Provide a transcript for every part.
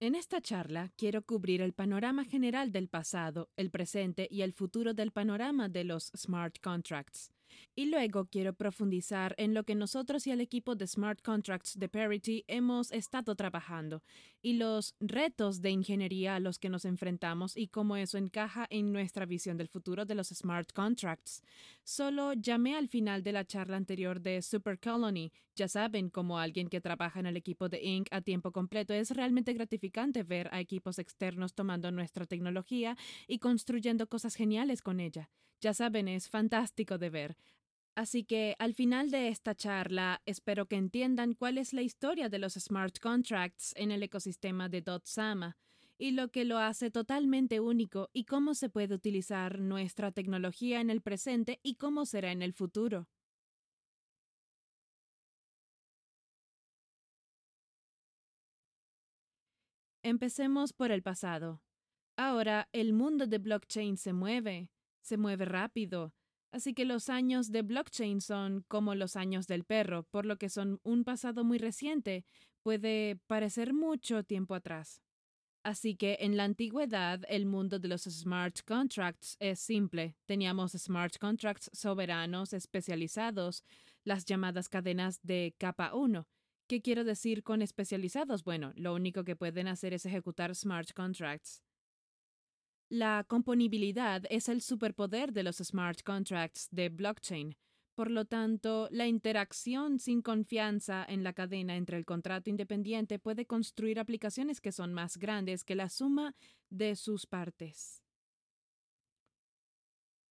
En esta charla quiero cubrir el panorama general del pasado, el presente y el futuro del panorama de los smart contracts. Y luego quiero profundizar en lo que nosotros y el equipo de Smart Contracts de Parity hemos estado trabajando y los retos de ingeniería a los que nos enfrentamos y cómo eso encaja en nuestra visión del futuro de los smart contracts. Solo llamé al final de la charla anterior de Super Colony. Ya saben, como alguien que trabaja en el equipo de Inc. a tiempo completo, es realmente gratificante ver a equipos externos tomando nuestra tecnología y construyendo cosas geniales con ella. Ya saben, es fantástico de ver. Así que al final de esta charla espero que entiendan cuál es la historia de los smart contracts en el ecosistema de Dotsama y lo que lo hace totalmente único y cómo se puede utilizar nuestra tecnología en el presente y cómo será en el futuro. Empecemos por el pasado. Ahora el mundo de blockchain se mueve. Se mueve rápido, así que los años de blockchain son como los años del perro, por lo que son un pasado muy reciente, puede parecer mucho tiempo atrás. Así que en la antigüedad el mundo de los smart contracts es simple. Teníamos smart contracts soberanos especializados, las llamadas cadenas de capa 1. ¿Qué quiero decir con especializados? Bueno, lo único que pueden hacer es ejecutar smart contracts. La componibilidad es el superpoder de los smart contracts de blockchain. Por lo tanto, la interacción sin confianza en la cadena entre el contrato independiente puede construir aplicaciones que son más grandes que la suma de sus partes.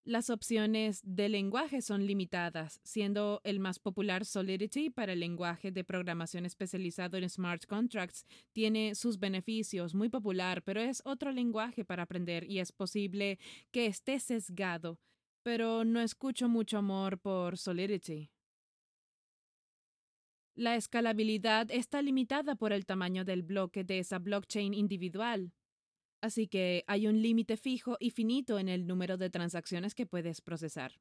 Las opciones de lenguaje son limitadas, siendo el más popular Solidity para el lenguaje de programación especializado en smart contracts. Tiene sus beneficios, muy popular, pero es otro lenguaje para aprender y es posible que esté sesgado. Pero no escucho mucho amor por Solidity. La escalabilidad está limitada por el tamaño del bloque de esa blockchain individual. Así que hay un límite fijo y finito en el número de transacciones que puedes procesar.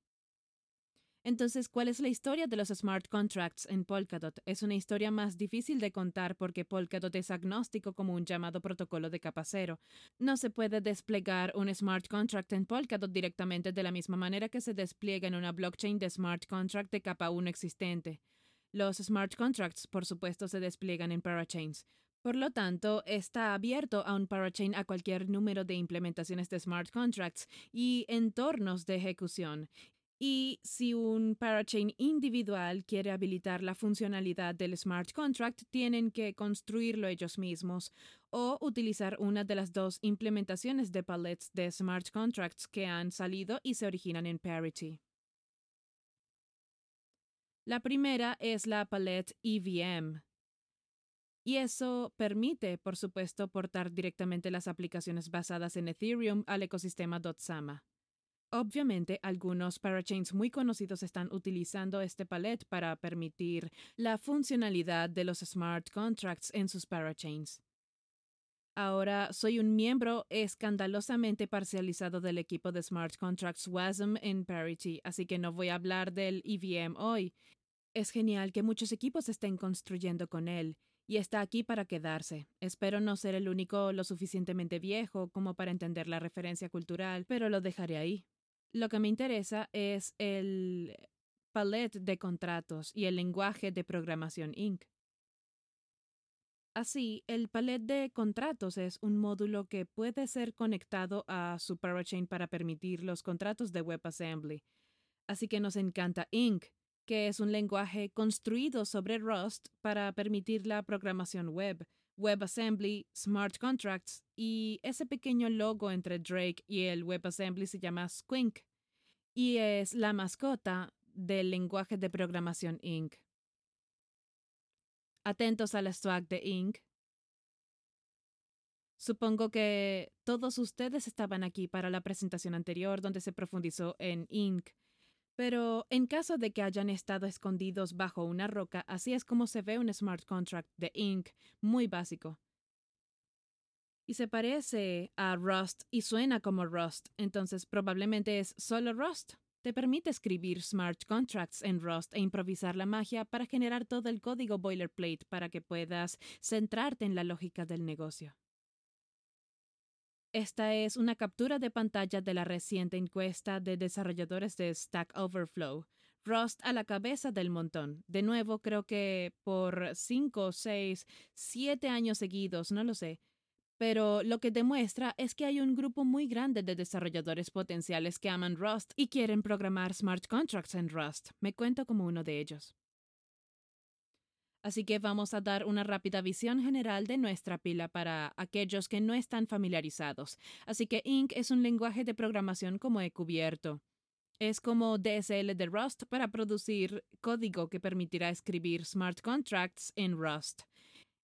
Entonces, ¿cuál es la historia de los smart contracts en Polkadot? Es una historia más difícil de contar porque Polkadot es agnóstico como un llamado protocolo de capa cero. No se puede desplegar un smart contract en Polkadot directamente de la misma manera que se despliega en una blockchain de smart contract de capa 1 existente. Los smart contracts, por supuesto, se despliegan en parachains, por lo tanto, está abierto a un parachain a cualquier número de implementaciones de smart contracts y entornos de ejecución. Y si un parachain individual quiere habilitar la funcionalidad del smart contract, tienen que construirlo ellos mismos o utilizar una de las dos implementaciones de palettes de smart contracts que han salido y se originan en Parity. La primera es la palette EVM, y eso permite, por supuesto, portar directamente las aplicaciones basadas en Ethereum al ecosistema Obviamente, algunos parachains muy conocidos están utilizando este palet para permitir la funcionalidad de los smart contracts en sus parachains. Ahora soy un miembro escandalosamente parcializado del equipo de smart contracts WASM en Parity, así que no voy a hablar del EVM hoy. Es genial que muchos equipos estén construyendo con él y está aquí para quedarse. Espero no ser el único lo suficientemente viejo como para entender la referencia cultural, pero lo dejaré ahí. Lo que me interesa es el palet de contratos y el lenguaje de programación Inc. Así, el palet de contratos es un módulo que puede ser conectado a su parachain para permitir los contratos de WebAssembly. Así que nos encanta Inc que es un lenguaje construido sobre Rust para permitir la programación web, WebAssembly, smart contracts y ese pequeño logo entre Drake y el WebAssembly se llama Squink y es la mascota del lenguaje de programación Inc. Atentos al swag de Inc. Supongo que todos ustedes estaban aquí para la presentación anterior donde se profundizó en Inc pero en caso de que hayan estado escondidos bajo una roca, así es como se ve un smart contract de Inc. muy básico. Y se parece a Rust y suena como Rust, entonces probablemente es solo Rust. Te permite escribir smart contracts en Rust e improvisar la magia para generar todo el código boilerplate para que puedas centrarte en la lógica del negocio. Esta es una captura de pantalla de la reciente encuesta de desarrolladores de Stack Overflow. Rust a la cabeza del montón. De nuevo, creo que por cinco, seis, siete años seguidos, no lo sé. Pero lo que demuestra es que hay un grupo muy grande de desarrolladores potenciales que aman Rust y quieren programar smart contracts en Rust. Me cuento como uno de ellos. Así que vamos a dar una rápida visión general de nuestra pila para aquellos que no están familiarizados. Así que Inc es un lenguaje de programación como he cubierto. Es como DSL de Rust para producir código que permitirá escribir smart contracts en Rust.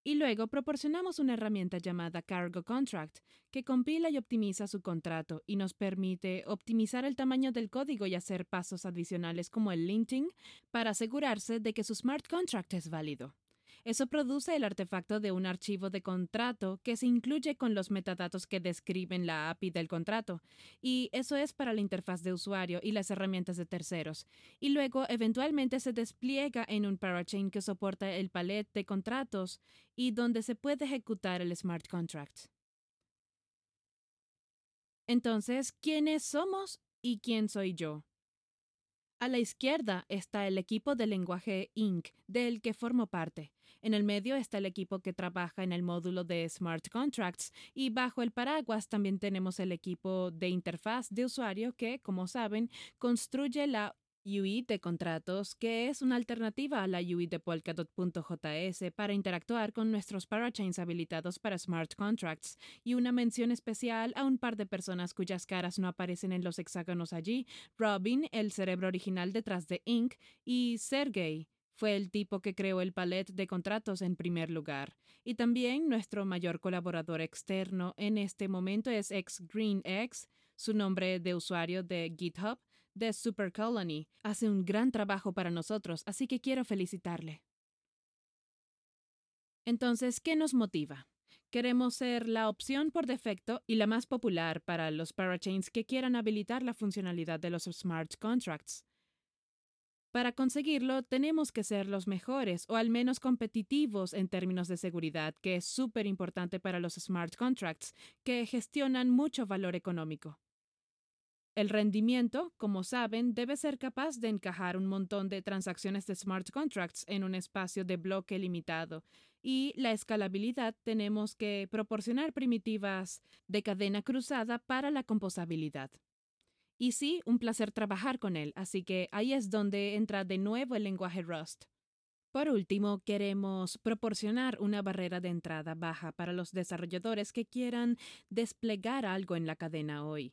Y luego proporcionamos una herramienta llamada Cargo Contract que compila y optimiza su contrato y nos permite optimizar el tamaño del código y hacer pasos adicionales como el linting para asegurarse de que su smart contract es válido. Eso produce el artefacto de un archivo de contrato que se incluye con los metadatos que describen la API del contrato. Y eso es para la interfaz de usuario y las herramientas de terceros. Y luego, eventualmente, se despliega en un parachain que soporta el palet de contratos y donde se puede ejecutar el smart contract. Entonces, ¿quiénes somos y quién soy yo? A la izquierda está el equipo de lenguaje Inc., del que formo parte. En el medio está el equipo que trabaja en el módulo de Smart Contracts y bajo el paraguas también tenemos el equipo de interfaz de usuario que, como saben, construye la UI de contratos, que es una alternativa a la UI de Polkadot.js para interactuar con nuestros parachains habilitados para smart contracts, y una mención especial a un par de personas cuyas caras no aparecen en los hexágonos allí, Robin, el cerebro original detrás de Inc., y Sergey, fue el tipo que creó el palet de contratos en primer lugar. Y también nuestro mayor colaborador externo en este momento es XGreenX, su nombre de usuario de GitHub, de Super Colony. Hace un gran trabajo para nosotros, así que quiero felicitarle. Entonces, ¿qué nos motiva? Queremos ser la opción por defecto y la más popular para los parachains que quieran habilitar la funcionalidad de los smart contracts. Para conseguirlo, tenemos que ser los mejores o al menos competitivos en términos de seguridad, que es súper importante para los smart contracts, que gestionan mucho valor económico. El rendimiento, como saben, debe ser capaz de encajar un montón de transacciones de smart contracts en un espacio de bloque limitado. Y la escalabilidad tenemos que proporcionar primitivas de cadena cruzada para la composabilidad. Y sí, un placer trabajar con él, así que ahí es donde entra de nuevo el lenguaje Rust. Por último, queremos proporcionar una barrera de entrada baja para los desarrolladores que quieran desplegar algo en la cadena hoy.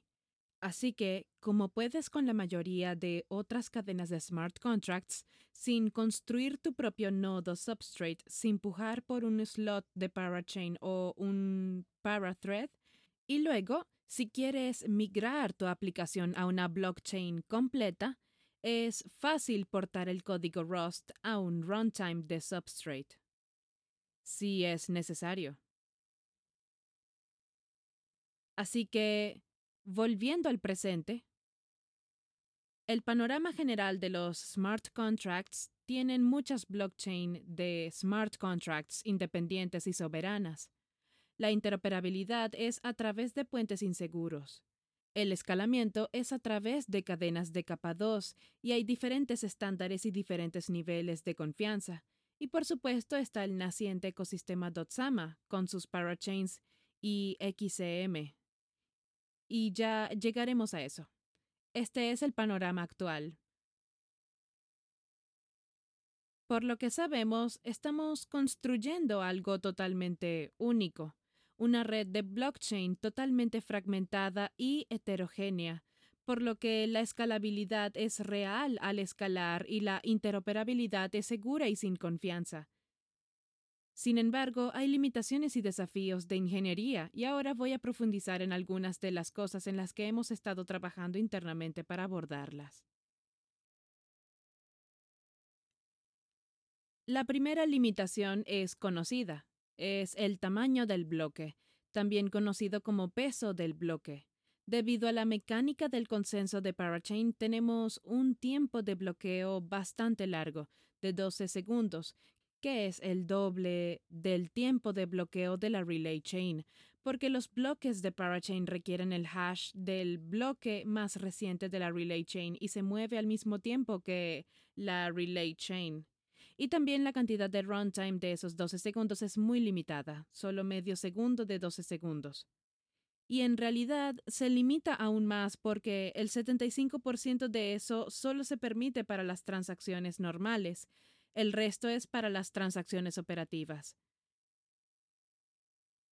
Así que, como puedes con la mayoría de otras cadenas de smart contracts, sin construir tu propio nodo substrate, sin pujar por un slot de parachain o un parathread, y luego si quieres migrar tu aplicación a una blockchain completa, es fácil portar el código Rust a un runtime de Substrate, si es necesario. Así que, volviendo al presente, el panorama general de los smart contracts tienen muchas blockchain de smart contracts independientes y soberanas, la interoperabilidad es a través de puentes inseguros. El escalamiento es a través de cadenas de capa 2 y hay diferentes estándares y diferentes niveles de confianza. Y por supuesto está el naciente ecosistema Dotsama con sus parachains y XCM. Y ya llegaremos a eso. Este es el panorama actual. Por lo que sabemos, estamos construyendo algo totalmente único una red de blockchain totalmente fragmentada y heterogénea, por lo que la escalabilidad es real al escalar y la interoperabilidad es segura y sin confianza. Sin embargo, hay limitaciones y desafíos de ingeniería y ahora voy a profundizar en algunas de las cosas en las que hemos estado trabajando internamente para abordarlas. La primera limitación es conocida es el tamaño del bloque, también conocido como peso del bloque. Debido a la mecánica del consenso de Parachain, tenemos un tiempo de bloqueo bastante largo, de 12 segundos, que es el doble del tiempo de bloqueo de la relay chain, porque los bloques de parachain requieren el hash del bloque más reciente de la relay chain y se mueve al mismo tiempo que la relay chain. Y también la cantidad de runtime de esos 12 segundos es muy limitada, solo medio segundo de 12 segundos. Y en realidad se limita aún más porque el 75% de eso solo se permite para las transacciones normales, el resto es para las transacciones operativas.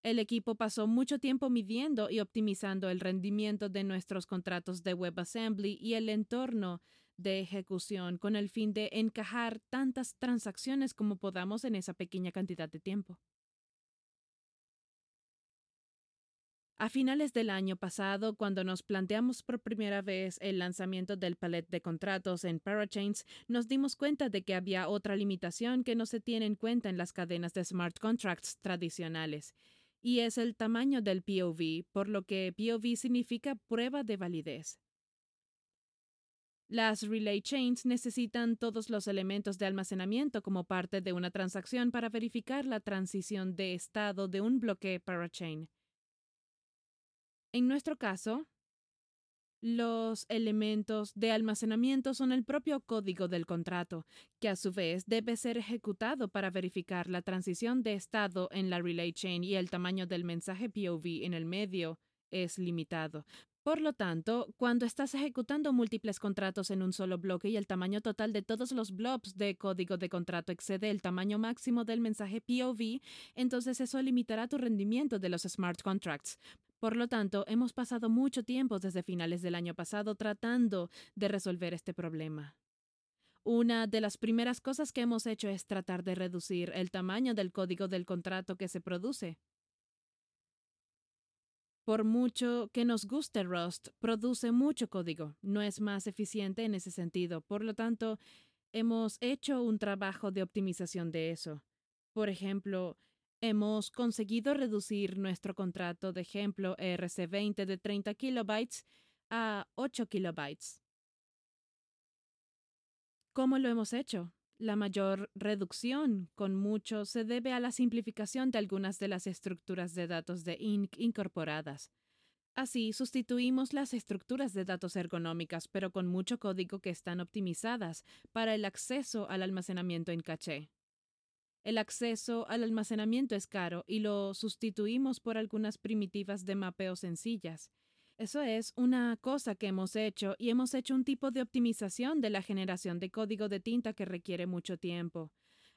El equipo pasó mucho tiempo midiendo y optimizando el rendimiento de nuestros contratos de WebAssembly y el entorno de ejecución con el fin de encajar tantas transacciones como podamos en esa pequeña cantidad de tiempo. A finales del año pasado, cuando nos planteamos por primera vez el lanzamiento del palet de contratos en Parachains, nos dimos cuenta de que había otra limitación que no se tiene en cuenta en las cadenas de smart contracts tradicionales, y es el tamaño del POV, por lo que POV significa prueba de validez. Las relay chains necesitan todos los elementos de almacenamiento como parte de una transacción para verificar la transición de estado de un bloque parachain. En nuestro caso, los elementos de almacenamiento son el propio código del contrato, que a su vez debe ser ejecutado para verificar la transición de estado en la relay chain y el tamaño del mensaje POV en el medio es limitado, por lo tanto, cuando estás ejecutando múltiples contratos en un solo bloque y el tamaño total de todos los blobs de código de contrato excede el tamaño máximo del mensaje POV, entonces eso limitará tu rendimiento de los smart contracts. Por lo tanto, hemos pasado mucho tiempo desde finales del año pasado tratando de resolver este problema. Una de las primeras cosas que hemos hecho es tratar de reducir el tamaño del código del contrato que se produce. Por mucho que nos guste Rust, produce mucho código, no es más eficiente en ese sentido, por lo tanto, hemos hecho un trabajo de optimización de eso. Por ejemplo, hemos conseguido reducir nuestro contrato de ejemplo e rc 20 de 30 kilobytes a 8 kilobytes. ¿Cómo lo hemos hecho? La mayor reducción con mucho se debe a la simplificación de algunas de las estructuras de datos de INC incorporadas. Así, sustituimos las estructuras de datos ergonómicas, pero con mucho código que están optimizadas para el acceso al almacenamiento en caché. El acceso al almacenamiento es caro y lo sustituimos por algunas primitivas de mapeo sencillas, eso es una cosa que hemos hecho y hemos hecho un tipo de optimización de la generación de código de tinta que requiere mucho tiempo.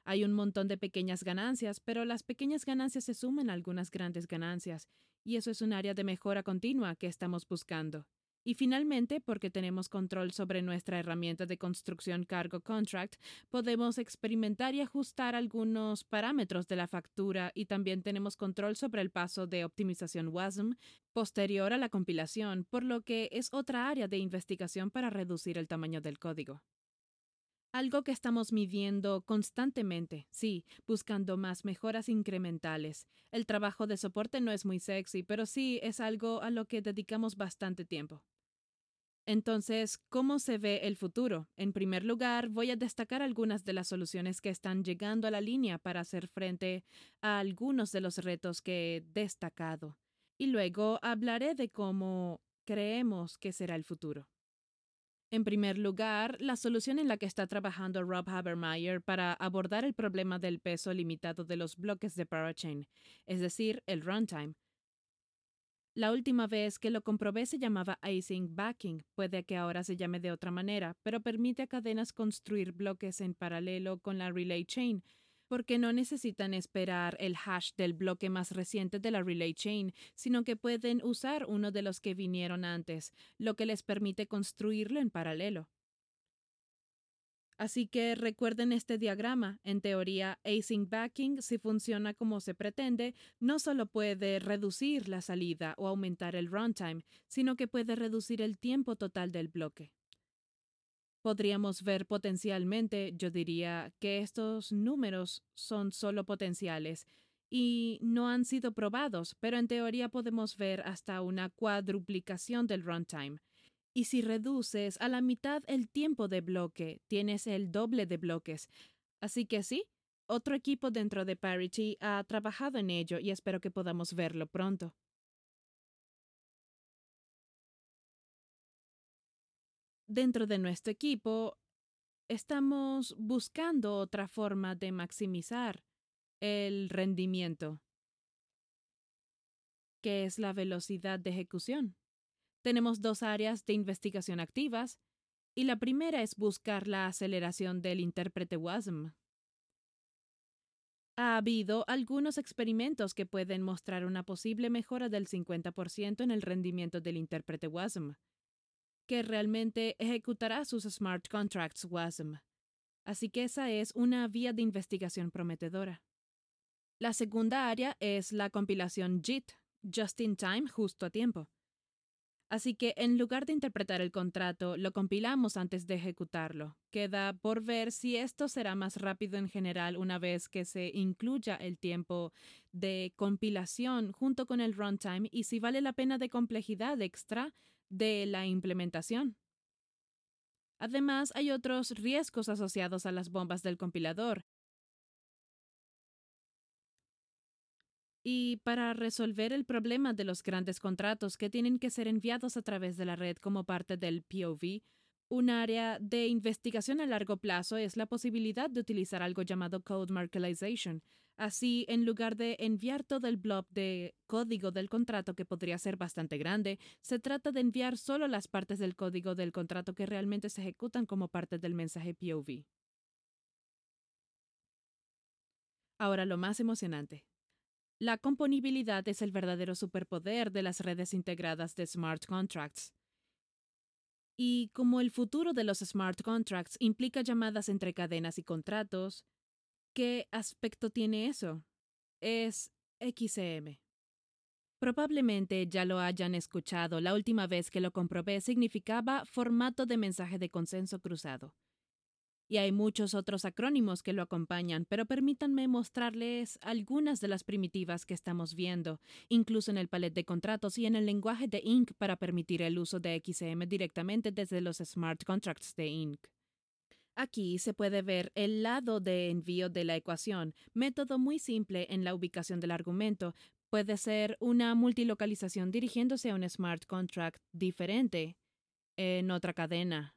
Hay un montón de pequeñas ganancias, pero las pequeñas ganancias se suman a algunas grandes ganancias, y eso es un área de mejora continua que estamos buscando. Y finalmente, porque tenemos control sobre nuestra herramienta de construcción cargo contract, podemos experimentar y ajustar algunos parámetros de la factura y también tenemos control sobre el paso de optimización WASM posterior a la compilación, por lo que es otra área de investigación para reducir el tamaño del código. Algo que estamos midiendo constantemente, sí, buscando más mejoras incrementales. El trabajo de soporte no es muy sexy, pero sí es algo a lo que dedicamos bastante tiempo. Entonces, ¿cómo se ve el futuro? En primer lugar, voy a destacar algunas de las soluciones que están llegando a la línea para hacer frente a algunos de los retos que he destacado. Y luego hablaré de cómo creemos que será el futuro. En primer lugar, la solución en la que está trabajando Rob Habermeyer para abordar el problema del peso limitado de los bloques de parachain, es decir, el runtime, la última vez que lo comprobé se llamaba icing backing, puede que ahora se llame de otra manera, pero permite a cadenas construir bloques en paralelo con la relay chain, porque no necesitan esperar el hash del bloque más reciente de la relay chain, sino que pueden usar uno de los que vinieron antes, lo que les permite construirlo en paralelo. Así que recuerden este diagrama. En teoría, async backing, si funciona como se pretende, no solo puede reducir la salida o aumentar el runtime, sino que puede reducir el tiempo total del bloque. Podríamos ver potencialmente, yo diría, que estos números son solo potenciales y no han sido probados, pero en teoría podemos ver hasta una cuadruplicación del runtime. Y si reduces a la mitad el tiempo de bloque, tienes el doble de bloques. Así que sí, otro equipo dentro de Parity ha trabajado en ello y espero que podamos verlo pronto. Dentro de nuestro equipo, estamos buscando otra forma de maximizar el rendimiento, que es la velocidad de ejecución. Tenemos dos áreas de investigación activas, y la primera es buscar la aceleración del intérprete WASM. Ha habido algunos experimentos que pueden mostrar una posible mejora del 50% en el rendimiento del intérprete WASM, que realmente ejecutará sus smart contracts WASM. Así que esa es una vía de investigación prometedora. La segunda área es la compilación JIT, Just in Time, justo a tiempo Así que en lugar de interpretar el contrato, lo compilamos antes de ejecutarlo. Queda por ver si esto será más rápido en general una vez que se incluya el tiempo de compilación junto con el runtime y si vale la pena de complejidad extra de la implementación. Además, hay otros riesgos asociados a las bombas del compilador, y para resolver el problema de los grandes contratos que tienen que ser enviados a través de la red como parte del POV, un área de investigación a largo plazo es la posibilidad de utilizar algo llamado code marketization. Así, en lugar de enviar todo el blob de código del contrato, que podría ser bastante grande, se trata de enviar solo las partes del código del contrato que realmente se ejecutan como parte del mensaje POV. Ahora lo más emocionante, la componibilidad es el verdadero superpoder de las redes integradas de smart contracts. Y como el futuro de los smart contracts implica llamadas entre cadenas y contratos, ¿qué aspecto tiene eso? Es XCM. E Probablemente ya lo hayan escuchado, la última vez que lo comprobé significaba formato de mensaje de consenso cruzado y hay muchos otros acrónimos que lo acompañan, pero permítanme mostrarles algunas de las primitivas que estamos viendo, incluso en el palet de contratos y en el lenguaje de Inc. para permitir el uso de XM directamente desde los smart contracts de Inc. Aquí se puede ver el lado de envío de la ecuación, método muy simple en la ubicación del argumento. Puede ser una multilocalización dirigiéndose a un smart contract diferente en otra cadena.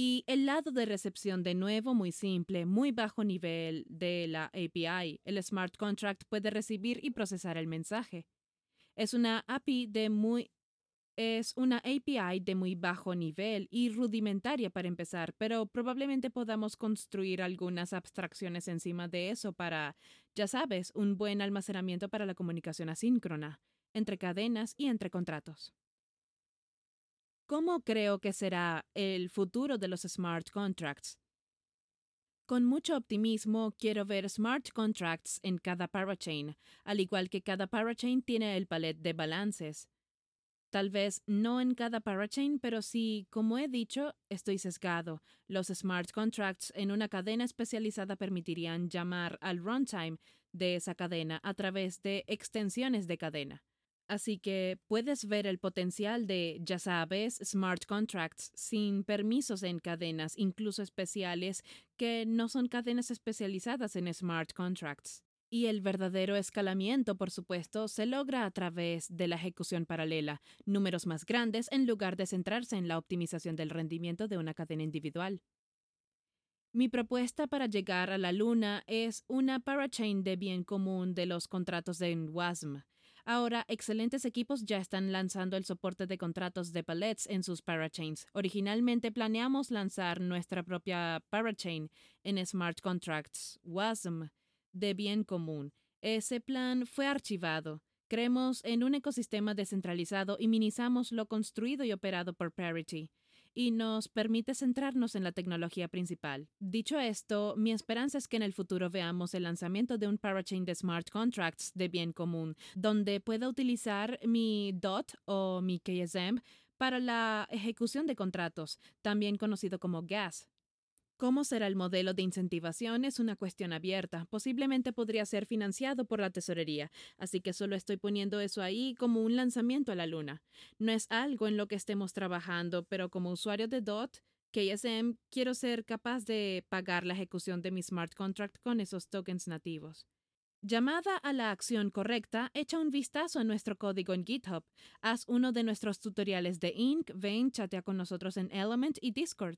Y el lado de recepción, de nuevo, muy simple, muy bajo nivel de la API. El smart contract puede recibir y procesar el mensaje. Es una API de muy es una API de muy bajo nivel y rudimentaria para empezar, pero probablemente podamos construir algunas abstracciones encima de eso para, ya sabes, un buen almacenamiento para la comunicación asíncrona, entre cadenas y entre contratos. ¿Cómo creo que será el futuro de los smart contracts? Con mucho optimismo quiero ver smart contracts en cada parachain, al igual que cada parachain tiene el palet de balances. Tal vez no en cada parachain, pero sí, como he dicho, estoy sesgado. Los smart contracts en una cadena especializada permitirían llamar al runtime de esa cadena a través de extensiones de cadena. Así que puedes ver el potencial de, ya sabes, smart contracts sin permisos en cadenas, incluso especiales, que no son cadenas especializadas en smart contracts. Y el verdadero escalamiento, por supuesto, se logra a través de la ejecución paralela, números más grandes en lugar de centrarse en la optimización del rendimiento de una cadena individual. Mi propuesta para llegar a la luna es una parachain de bien común de los contratos de WASM. Ahora, excelentes equipos ya están lanzando el soporte de contratos de palettes en sus parachains. Originalmente planeamos lanzar nuestra propia parachain en Smart Contracts, WASM, de bien común. Ese plan fue archivado. Creemos en un ecosistema descentralizado y minimizamos lo construido y operado por Parity y nos permite centrarnos en la tecnología principal. Dicho esto, mi esperanza es que en el futuro veamos el lanzamiento de un parachain de smart contracts de bien común, donde pueda utilizar mi DOT o mi KSM para la ejecución de contratos, también conocido como GAS, Cómo será el modelo de incentivación es una cuestión abierta. Posiblemente podría ser financiado por la tesorería, así que solo estoy poniendo eso ahí como un lanzamiento a la luna. No es algo en lo que estemos trabajando, pero como usuario de DOT, KSM, quiero ser capaz de pagar la ejecución de mi smart contract con esos tokens nativos. Llamada a la acción correcta, echa un vistazo a nuestro código en GitHub. Haz uno de nuestros tutoriales de Inc, ven, chatea con nosotros en Element y Discord.